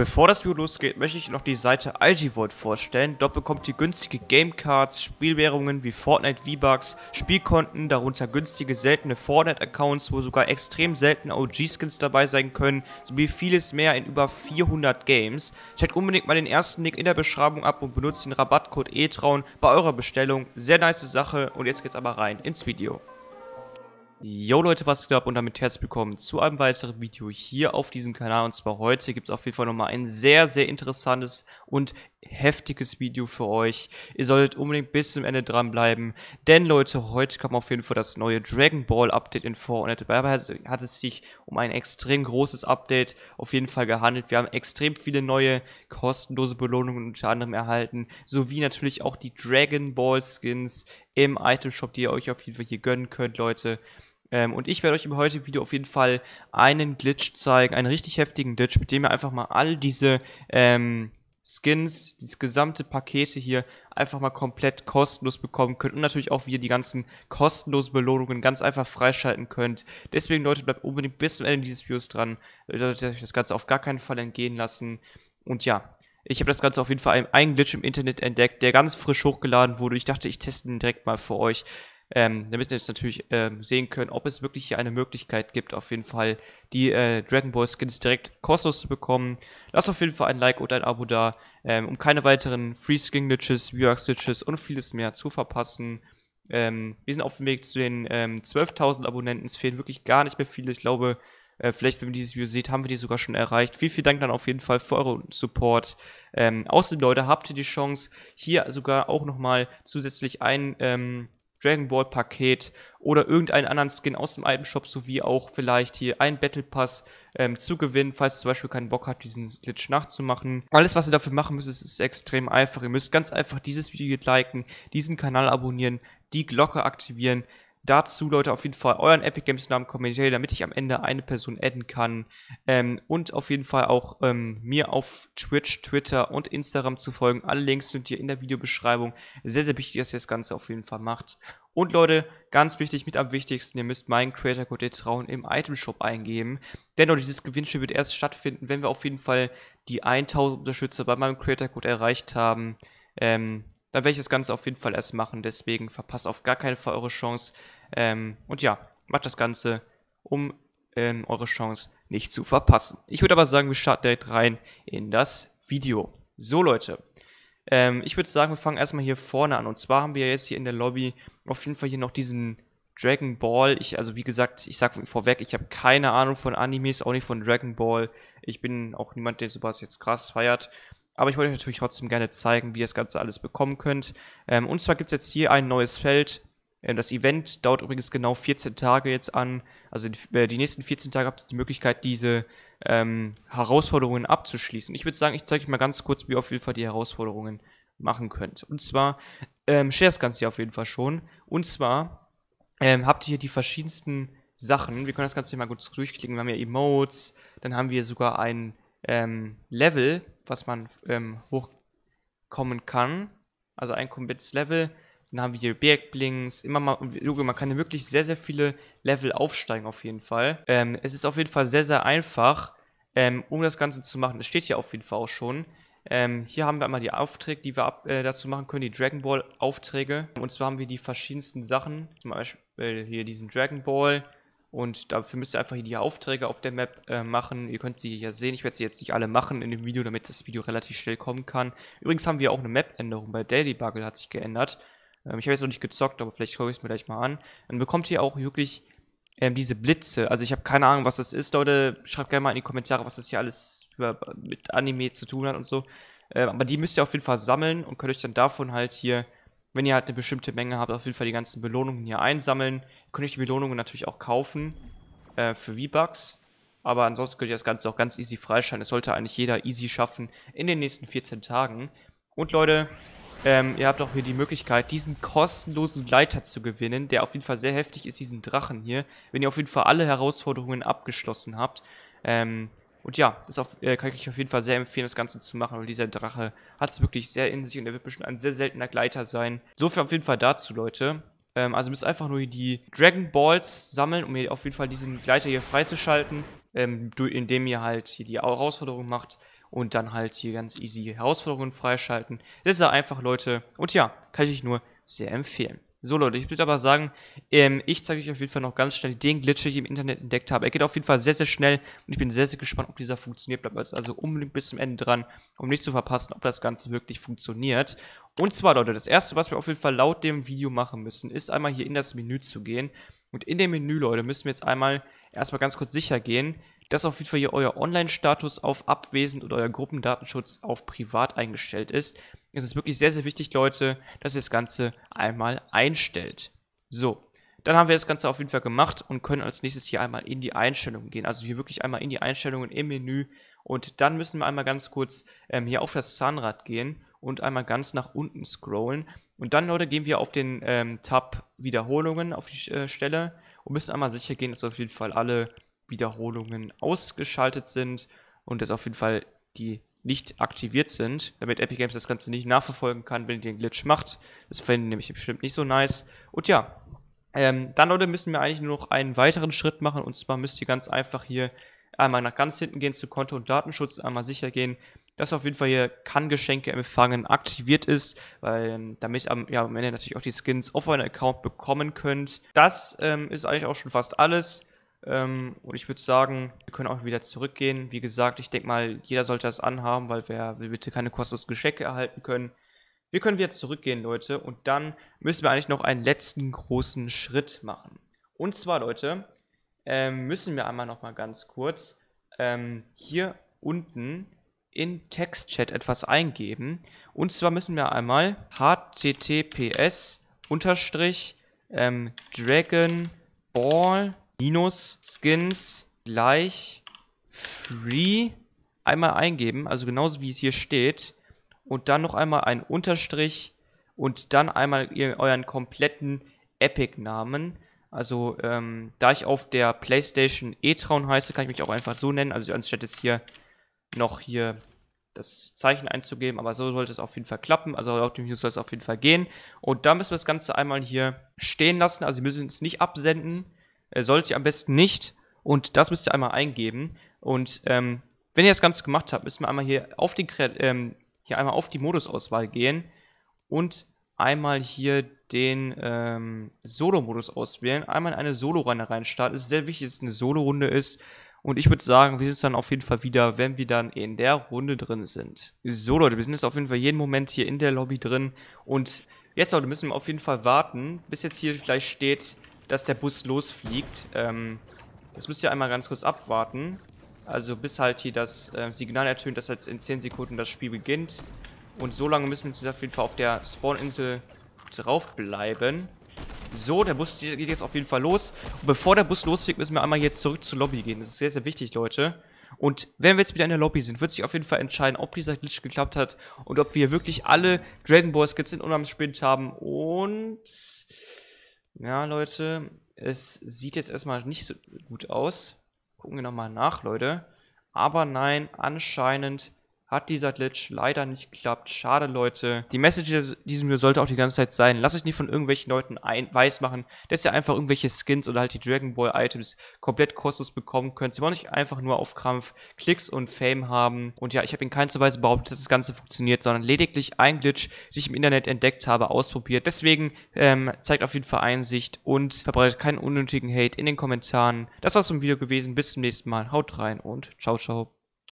Bevor das Video losgeht, möchte ich noch die Seite IGVault vorstellen. Dort bekommt ihr günstige Gamecards, Spielwährungen wie Fortnite V-Bucks, Spielkonten, darunter günstige seltene Fortnite-Accounts, wo sogar extrem seltene OG-Skins dabei sein können, sowie vieles mehr in über 400 Games. Checkt unbedingt mal den ersten Link in der Beschreibung ab und benutzt den Rabattcode ETRAUN bei eurer Bestellung. Sehr nice Sache und jetzt geht's aber rein ins Video. Jo Leute, was geht ab und damit herzlich willkommen zu einem weiteren Video hier auf diesem Kanal und zwar heute gibt es auf jeden Fall nochmal ein sehr, sehr interessantes und heftiges Video für euch. Ihr solltet unbedingt bis zum Ende dranbleiben, denn Leute, heute kam auf jeden Fall das neue Dragon Ball Update in Fortnite. Dabei hat es sich um ein extrem großes Update auf jeden Fall gehandelt. Wir haben extrem viele neue kostenlose Belohnungen unter anderem erhalten, sowie natürlich auch die Dragon Ball Skins im Item Shop, die ihr euch auf jeden Fall hier gönnen könnt, Leute. Ähm, und ich werde euch im heutigen Video auf jeden Fall einen Glitch zeigen, einen richtig heftigen Glitch, mit dem ihr einfach mal all diese ähm, Skins, dieses gesamte Pakete hier einfach mal komplett kostenlos bekommen könnt und natürlich auch, wie ihr die ganzen kostenlosen Belohnungen ganz einfach freischalten könnt. Deswegen, Leute, bleibt unbedingt bis zum Ende dieses Videos dran, ihr solltet euch das Ganze auf gar keinen Fall entgehen lassen. Und ja, ich habe das Ganze auf jeden Fall einen Glitch im Internet entdeckt, der ganz frisch hochgeladen wurde. Ich dachte, ich teste ihn direkt mal für euch. Ähm, damit wir jetzt natürlich ähm, sehen können, ob es wirklich hier eine Möglichkeit gibt, auf jeden Fall die äh, Dragon Ball Skins direkt kostenlos zu bekommen. Lasst auf jeden Fall ein Like und ein Abo da, ähm, um keine weiteren Free Skin Glitches, VR Glitches und vieles mehr zu verpassen. Ähm, wir sind auf dem Weg zu den ähm, 12.000 Abonnenten. Es fehlen wirklich gar nicht mehr viele. Ich glaube, äh, vielleicht, wenn ihr dieses Video seht, haben wir die sogar schon erreicht. Vielen, vielen Dank dann auf jeden Fall für euren Support. Ähm, außerdem, Leute, habt ihr die Chance, hier sogar auch nochmal zusätzlich ein Ähm, Dragon Ball Paket oder irgendeinen anderen Skin aus dem Itemshop, sowie auch vielleicht hier einen Battle Pass ähm, zu gewinnen, falls ihr zum Beispiel keinen Bock habt, diesen Glitch nachzumachen. Alles, was ihr dafür machen müsst, ist, ist extrem einfach. Ihr müsst ganz einfach dieses Video liken, diesen Kanal abonnieren, die Glocke aktivieren, Dazu, Leute, auf jeden Fall euren Epic Games Namen kommentieren, damit ich am Ende eine Person adden kann. Ähm, und auf jeden Fall auch ähm, mir auf Twitch, Twitter und Instagram zu folgen. Alle Links sind hier in der Videobeschreibung. Sehr, sehr wichtig, dass ihr das Ganze auf jeden Fall macht. Und Leute, ganz wichtig, mit am wichtigsten, ihr müsst meinen Creator Code der Trauen im Item Shop eingeben. Denn dieses Gewinnspiel wird erst stattfinden, wenn wir auf jeden Fall die 1000 Unterstützer bei meinem Creator Code erreicht haben. Ähm, dann werde ich das Ganze auf jeden Fall erst machen. Deswegen verpasst auf gar keinen Fall eure Chance. Ähm, und ja, macht das Ganze, um ähm, eure Chance nicht zu verpassen. Ich würde aber sagen, wir starten direkt rein in das Video. So Leute, ähm, ich würde sagen, wir fangen erstmal hier vorne an. Und zwar haben wir jetzt hier in der Lobby auf jeden Fall hier noch diesen Dragon Ball. Ich, also wie gesagt, ich sage vorweg, ich habe keine Ahnung von Animes, auch nicht von Dragon Ball. Ich bin auch niemand, der sowas jetzt krass feiert aber ich wollte euch natürlich trotzdem gerne zeigen, wie ihr das Ganze alles bekommen könnt. Ähm, und zwar gibt es jetzt hier ein neues Feld. Ähm, das Event dauert übrigens genau 14 Tage jetzt an. Also die, äh, die nächsten 14 Tage habt ihr die Möglichkeit, diese ähm, Herausforderungen abzuschließen. Ich würde sagen, ich zeige euch mal ganz kurz, wie ihr auf jeden Fall die Herausforderungen machen könnt. Und zwar, ähm, share das Ganze hier auf jeden Fall schon. Und zwar ähm, habt ihr hier die verschiedensten Sachen. Wir können das Ganze hier mal kurz durchklicken. Wir haben ja Emotes, dann haben wir sogar ein ähm, Level, was man ähm, hochkommen kann. Also ein komplettes Level. Dann haben wir hier Bergblings, immer mal, Logo, man kann hier wirklich sehr, sehr viele Level aufsteigen auf jeden Fall. Ähm, es ist auf jeden Fall sehr, sehr einfach, ähm, um das Ganze zu machen. Es steht hier auf jeden Fall auch schon. Ähm, hier haben wir einmal die Aufträge, die wir ab, äh, dazu machen können, die Dragon Ball Aufträge. Und zwar haben wir die verschiedensten Sachen, zum Beispiel hier diesen Dragon Ball, und dafür müsst ihr einfach hier die Aufträge auf der Map äh, machen. Ihr könnt sie hier sehen. Ich werde sie jetzt nicht alle machen in dem Video, damit das Video relativ schnell kommen kann. Übrigens haben wir auch eine Map-Änderung. Bei Daily Bugle hat sich geändert. Ähm, ich habe jetzt noch nicht gezockt, aber vielleicht schaue ich es mir gleich mal an. Dann bekommt ihr auch wirklich ähm, diese Blitze. Also ich habe keine Ahnung, was das ist, Leute. Schreibt gerne mal in die Kommentare, was das hier alles über, mit Anime zu tun hat und so. Ähm, aber die müsst ihr auf jeden Fall sammeln und könnt euch dann davon halt hier wenn ihr halt eine bestimmte Menge habt, auf jeden Fall die ganzen Belohnungen hier einsammeln. Ihr könnt euch die Belohnungen natürlich auch kaufen äh, für V-Bucks. Aber ansonsten könnt ihr das Ganze auch ganz easy freischalten. Es sollte eigentlich jeder easy schaffen in den nächsten 14 Tagen. Und Leute, ähm, ihr habt auch hier die Möglichkeit, diesen kostenlosen Leiter zu gewinnen, der auf jeden Fall sehr heftig ist, diesen Drachen hier. Wenn ihr auf jeden Fall alle Herausforderungen abgeschlossen habt, ähm, und ja, das auf, äh, kann ich euch auf jeden Fall sehr empfehlen, das Ganze zu machen, weil dieser Drache hat es wirklich sehr in sich und er wird bestimmt ein sehr seltener Gleiter sein. So viel auf jeden Fall dazu, Leute. Ähm, also müsst einfach nur die Dragon Balls sammeln, um hier auf jeden Fall diesen Gleiter hier freizuschalten, ähm, indem ihr halt hier die Herausforderung macht und dann halt hier ganz easy Herausforderungen freischalten. Das ist einfach, Leute. Und ja, kann ich euch nur sehr empfehlen. So Leute, ich würde aber sagen, ähm, ich zeige euch auf jeden Fall noch ganz schnell den Glitch, den ich im Internet entdeckt habe. Er geht auf jeden Fall sehr, sehr schnell und ich bin sehr, sehr gespannt, ob dieser funktioniert. Bleibt also, also unbedingt bis zum Ende dran, um nicht zu verpassen, ob das Ganze wirklich funktioniert. Und zwar, Leute, das Erste, was wir auf jeden Fall laut dem Video machen müssen, ist einmal hier in das Menü zu gehen. Und in dem Menü, Leute, müssen wir jetzt einmal erstmal ganz kurz sicher gehen, dass auf jeden Fall hier euer Online-Status auf abwesend und euer Gruppendatenschutz auf privat eingestellt ist ist es wirklich sehr, sehr wichtig, Leute, dass ihr das Ganze einmal einstellt. So, dann haben wir das Ganze auf jeden Fall gemacht und können als nächstes hier einmal in die Einstellungen gehen. Also hier wirklich einmal in die Einstellungen im Menü. Und dann müssen wir einmal ganz kurz ähm, hier auf das Zahnrad gehen und einmal ganz nach unten scrollen. Und dann, Leute, gehen wir auf den ähm, Tab Wiederholungen auf die äh, Stelle und müssen einmal sicher gehen, dass auf jeden Fall alle Wiederholungen ausgeschaltet sind und dass auf jeden Fall die nicht aktiviert sind, damit Epic Games das Ganze nicht nachverfolgen kann, wenn ihr den Glitch macht. Das fänden nämlich bestimmt nicht so nice. Und ja, ähm, dann, Leute, müssen wir eigentlich nur noch einen weiteren Schritt machen. Und zwar müsst ihr ganz einfach hier einmal nach ganz hinten gehen zu Konto und Datenschutz, einmal sicher gehen, dass auf jeden Fall hier Kann-Geschenke empfangen aktiviert ist, weil ähm, damit am, ja, am Ende natürlich auch die Skins auf euren Account bekommen könnt. Das ähm, ist eigentlich auch schon fast alles. Ähm, und ich würde sagen, wir können auch wieder zurückgehen. Wie gesagt, ich denke mal, jeder sollte das anhaben, weil wir, wir bitte keine kostenlosen Geschenke erhalten können. Wir können wieder zurückgehen, Leute. Und dann müssen wir eigentlich noch einen letzten großen Schritt machen. Und zwar, Leute, ähm, müssen wir einmal nochmal ganz kurz ähm, hier unten in Textchat etwas eingeben. Und zwar müssen wir einmal https unterstrich ähm, dragonball Minus Skins gleich Free einmal eingeben, also genauso wie es hier steht. Und dann noch einmal einen Unterstrich und dann einmal euren kompletten Epic-Namen. Also, ähm, da ich auf der PlayStation E-Traun heiße, kann ich mich auch einfach so nennen. Also, anstatt jetzt hier noch hier das Zeichen einzugeben, aber so sollte es auf jeden Fall klappen. Also, auf dem News soll es auf jeden Fall gehen. Und da müssen wir das Ganze einmal hier stehen lassen. Also, wir müssen es nicht absenden. Äh, solltet ihr am besten nicht. Und das müsst ihr einmal eingeben. Und ähm, wenn ihr das Ganze gemacht habt, müsst ihr einmal hier auf die, ähm, hier einmal auf die Modusauswahl gehen und einmal hier den ähm, Solo-Modus auswählen, einmal in eine Solo-Runde reinstarten. Es ist sehr wichtig, dass es eine Solo-Runde ist. Und ich würde sagen, wir sind uns dann auf jeden Fall wieder, wenn wir dann in der Runde drin sind. So Leute, wir sind jetzt auf jeden Fall jeden Moment hier in der Lobby drin. Und jetzt Leute, müssen wir auf jeden Fall warten, bis jetzt hier gleich steht, dass der Bus losfliegt. Ähm, das müsst ihr einmal ganz kurz abwarten. Also bis halt hier das äh, Signal ertönt, dass jetzt in 10 Sekunden das Spiel beginnt. Und so lange müssen wir auf jeden Fall auf der Spawninsel drauf bleiben. So, der Bus geht jetzt auf jeden Fall los. Und bevor der Bus losfliegt, müssen wir einmal hier zurück zur Lobby gehen. Das ist sehr, sehr wichtig, Leute. Und wenn wir jetzt wieder in der Lobby sind, wird sich auf jeden Fall entscheiden, ob dieser Glitch geklappt hat und ob wir wirklich alle Dragon Ball Skits in unserem Sprint haben. Und ja, Leute, es sieht jetzt erstmal nicht so gut aus. Gucken wir nochmal nach, Leute. Aber nein, anscheinend hat dieser Glitch leider nicht geklappt. Schade, Leute. Die Message diesem mir sollte auch die ganze Zeit sein. Lasst euch nicht von irgendwelchen Leuten ein weiß machen, dass ihr einfach irgendwelche Skins oder halt die Dragon Ball Items komplett kostenlos bekommen könnt. Sie wollen nicht einfach nur auf Krampf Klicks und Fame haben. Und ja, ich habe in keinster Weise behauptet, dass das Ganze funktioniert, sondern lediglich ein Glitch, den ich im Internet entdeckt habe, ausprobiert. Deswegen ähm, zeigt auf jeden Fall Einsicht und verbreitet keinen unnötigen Hate in den Kommentaren. Das war's vom Video gewesen. Bis zum nächsten Mal. Haut rein und ciao, ciao.